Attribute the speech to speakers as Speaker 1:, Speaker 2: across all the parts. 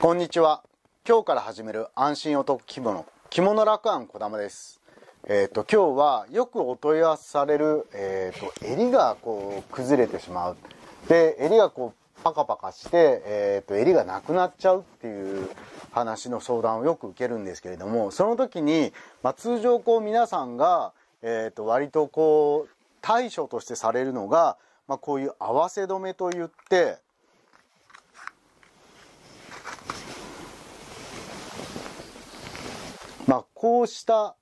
Speaker 1: こんにちは。今日から始める安心お得着物、着物楽案こだまです。えっ、ー、と、今日はよくお問い合わせされる、えっ、ー、と、襟がこう崩れてしまう。で、襟がこうパカパカして、えっ、ー、と、襟がなくなっちゃうっていう話の相談をよく受けるんですけれども、その時に、まあ、通常こう皆さんが、えっ、と、割とこう、対処としてされるのが、まあ、こういう合わせ止めといって、こうした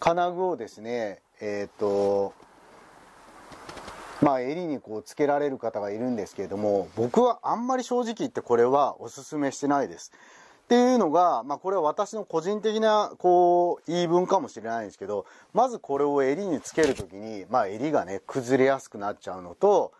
Speaker 1: 金具をですね、えっ、ー、と、まあ、襟にこうつけられる方がいるんですけれども、僕はあんまり正直言ってこれはおすすめしてないです。っていうのが、まあ、これは私の個人的な、こう、言い分かもしれないんですけど、まずこれを襟につけるときに、まあ、襟がね、崩れやすくなっちゃうのと、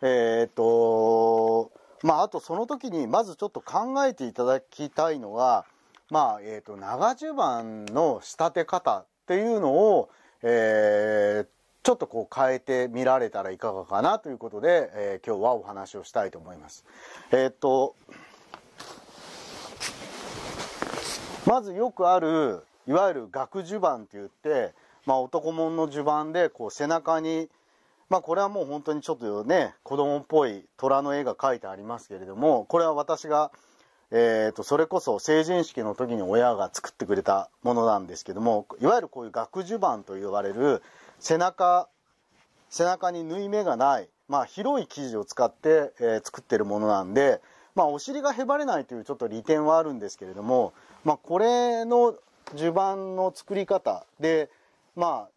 Speaker 1: えっ、ー、と、まあ、あとその時に、まずちょっと考えていただきたいのは、まあ、えー、と、長襦袢の仕立て方っていうのを、えー、ちょっとこう変えてみられたらいかがかなということで、えー、今日はお話をしたいと思います。えー、と、まずよくある、いわゆる額襦袢って言って、まあ、男物の襦袢でこう背中に、まあ、これはもう本当にちょっとね子供っぽい虎の絵が描いてありますけれどもこれは私がえーと、それこそ成人式の時に親が作ってくれたものなんですけどもいわゆるこういう学襦盤と呼ばれる背中背中に縫い目がない、まあ、広い生地を使って、えー、作ってるものなんで、まあ、お尻がへばれないというちょっと利点はあるんですけれども、まあ、これの襦袢の作り方でまあ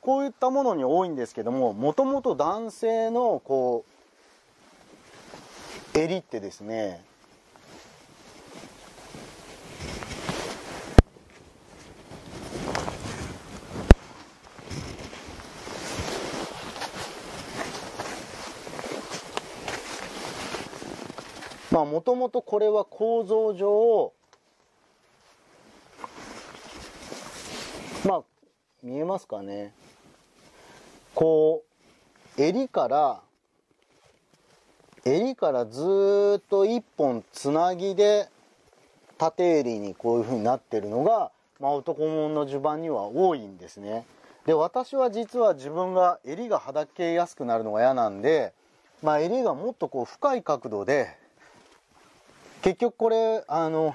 Speaker 1: こういったものに多いんですけどももともと男性のこう襟ってですねまあもともとこれは構造上まあ見えますかねこう襟から襟からずっと1本つなぎで縦襟にこういう風になってるのが、まあ、男物の襦袢には多いんですねで私は実は自分が襟がはだけやすくなるのが嫌なんで、まあ、襟がもっとこう深い角度で結局これあの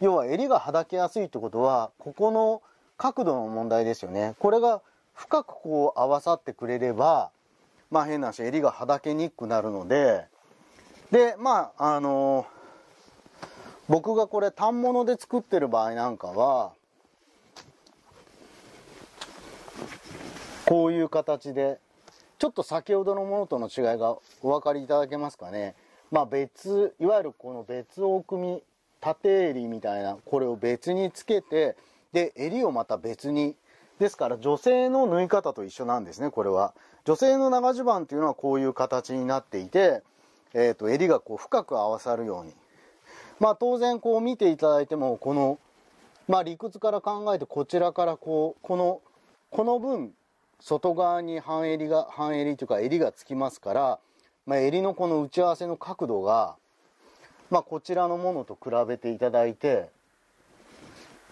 Speaker 1: 要は襟がはだけやすいってことはここの角度の問題ですよねこれが深くこう合わさってくれればまあ変な話襟がはだけにくくなるのででまああの僕がこれ反物で作ってる場合なんかはこういう形でちょっと先ほどのものとの違いがお分かりいただけますかねまあ別、いわゆるこの別大組、縦襟みたいな、これを別につけて、で、襟をまた別に。ですから女性の縫い方と一緒なんですね、これは。女性の長襦袢っていうのはこういう形になっていて、えっ、ー、と、襟がこう深く合わさるように。まあ当然こう見ていただいても、この、まあ理屈から考えてこちらからこう、この、この分、外側に半襟が、半襟というか襟がつきますから、まあ、襟のこの打ち合わせの角度が、まあ、こちらのものと比べていただいて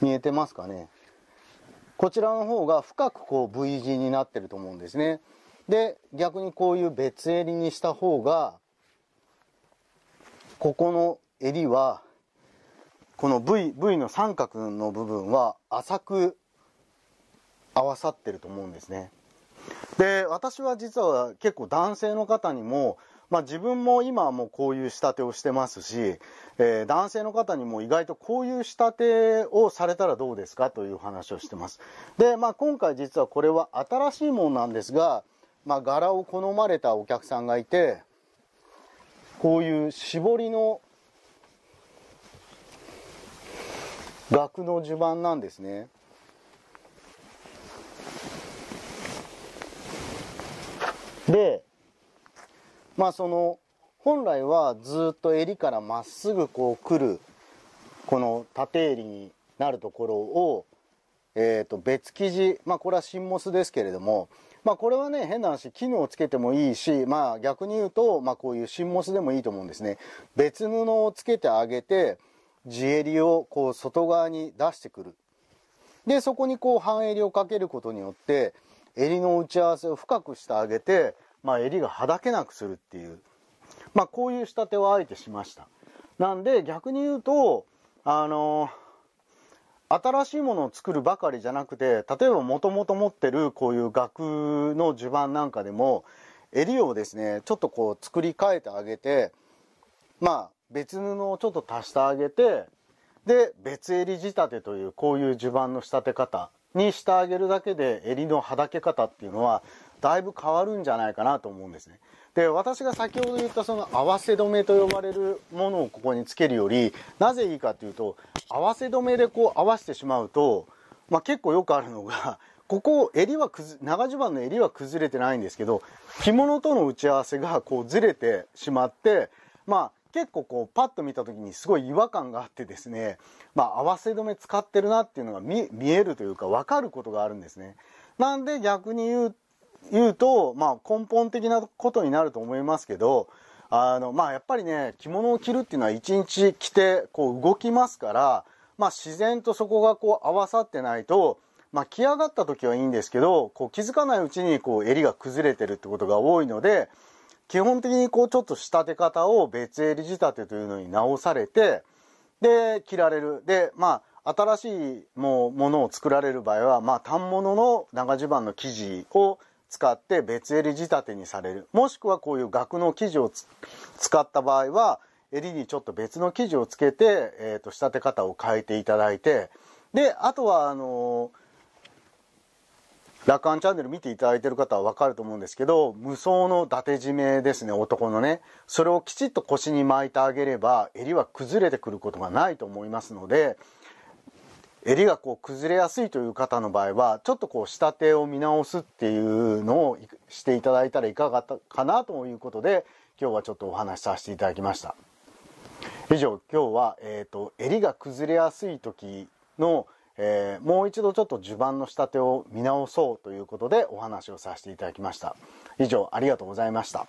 Speaker 1: 見えてますかねこちらの方が深くこう V 字になってると思うんですねで逆にこういう別襟にした方がここの襟はこの V, v の三角の部分は浅く合わさってると思うんですねで私は実は結構男性の方にも、まあ、自分も今はもうこういう仕立てをしてますし、えー、男性の方にも意外とこういう仕立てをされたらどうですかという話をしてますで、まあ、今回実はこれは新しいものなんですが、まあ、柄を好まれたお客さんがいてこういう絞りの額の襦袢なんですねでまあその本来はずっと襟からまっすぐこう来るこの縦襟になるところを、えー、と別生地まあこれは新モスですけれどもまあこれはね変な話機能をつけてもいいしまあ逆に言うと、まあ、こういう新モスでもいいと思うんですね別布をつけてあげて地襟をこう外側に出してくるでそこにこう半襟をかけることによって襟の打ち合わせを深くしてあげて、まあ、襟がはだけなくするっていう、まあ、こういう仕立てをあえてしましたなんで逆に言うとあの新しいものを作るばかりじゃなくて例えばもともと持ってるこういう額の襦袢なんかでも襟をですねちょっとこう作り変えてあげてまあ別布をちょっと足してあげてで別襟仕立てというこういう襦袢の仕立て方にしてあげるだけで襟のはだけ方っていうのはだいぶ変わるんじゃないかなと思うんですね。で私が先ほど言ったその合わせ止めと呼ばれるものをここにつけるよりなぜいいかというと合わせ止めでこう合わせてしまうと、まあ、結構よくあるのがここ襟はくず長襦袢の襟は崩れてないんですけど着物との打ち合わせがこうずれてしまってまあ結構こうパッと見た時にすごい違和感があってですね、まあ、合わせ止め使ってるなっていうのが見えるというか分かることがあるんですね。なんで逆に言う言うと、まあ、根本的なことになると思いますけどあの、まあ、やっぱりね着物を着るっていうのは一日着てこう動きますから、まあ、自然とそこがこう合わさってないと。まあ、着上がった時はいいんですけどこう気づかないうちにこう襟が崩れてるってことが多いので、基本的にこうちょっと仕立て方を別襟仕立てというのに直されて、で、着られる。で、まあ、新しいもうものを作られる場合は、まあ、単物の長襦袢の生地を使って別襟仕立てにされる。もしくはこういう額の生地を使った場合は、襟にちょっと別の生地をつけて、えっ、ー、と、仕立て方を変えていただいて、で、あとは、あのー楽観チャンネル見ていただいてる方はわかると思うんですけど、無双の伊達締めですね、男のね。それをきちっと腰に巻いてあげれば、襟は崩れてくることがないと思いますので、襟がこう崩れやすいという方の場合は、ちょっとこう下手を見直すっていうのをしていただいたらいかがかなということで、今日はちょっとお話しさせていただきました。以上、今日は、えっ、ー、と、襟が崩れやすい時の、えー、もう一度ちょっと序盤の仕立てを見直そうということでお話をさせていただきました以上ありがとうございました